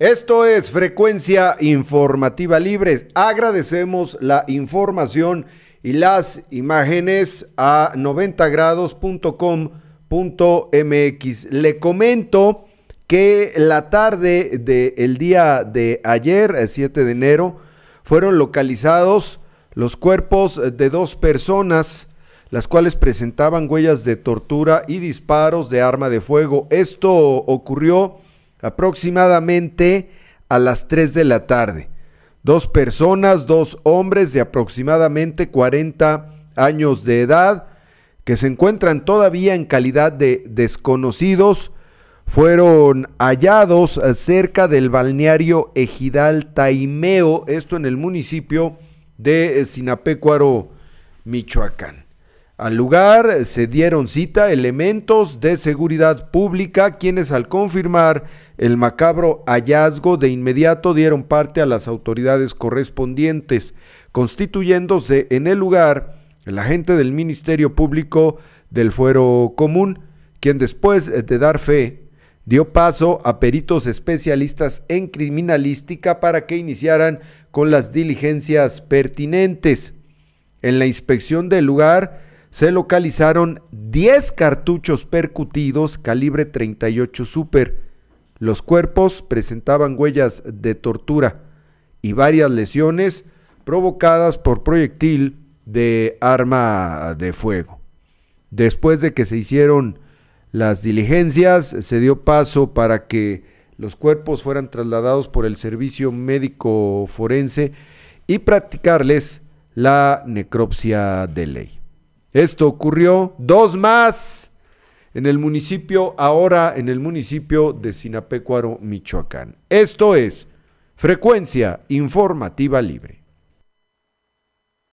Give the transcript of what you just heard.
Esto es Frecuencia Informativa Libre, Agradecemos la información y las imágenes a 90grados.com.mx. Le comento que la tarde del día de ayer, el eh, 7 de enero, fueron localizados los cuerpos de dos personas, las cuales presentaban huellas de tortura y disparos de arma de fuego. Esto ocurrió aproximadamente a las 3 de la tarde. Dos personas, dos hombres de aproximadamente 40 años de edad, que se encuentran todavía en calidad de desconocidos, fueron hallados cerca del balneario Ejidal Taimeo, esto en el municipio de Sinapecuaro, Michoacán. Al lugar eh, se dieron cita elementos de seguridad pública quienes al confirmar el macabro hallazgo de inmediato dieron parte a las autoridades correspondientes, constituyéndose en el lugar el agente del Ministerio Público del Fuero Común, quien después de dar fe dio paso a peritos especialistas en criminalística para que iniciaran con las diligencias pertinentes. En la inspección del lugar, se localizaron 10 cartuchos percutidos calibre 38 Super. Los cuerpos presentaban huellas de tortura y varias lesiones provocadas por proyectil de arma de fuego. Después de que se hicieron las diligencias, se dio paso para que los cuerpos fueran trasladados por el servicio médico forense y practicarles la necropsia de ley. Esto ocurrió dos más en el municipio, ahora en el municipio de Sinapecuaro, Michoacán. Esto es Frecuencia Informativa Libre.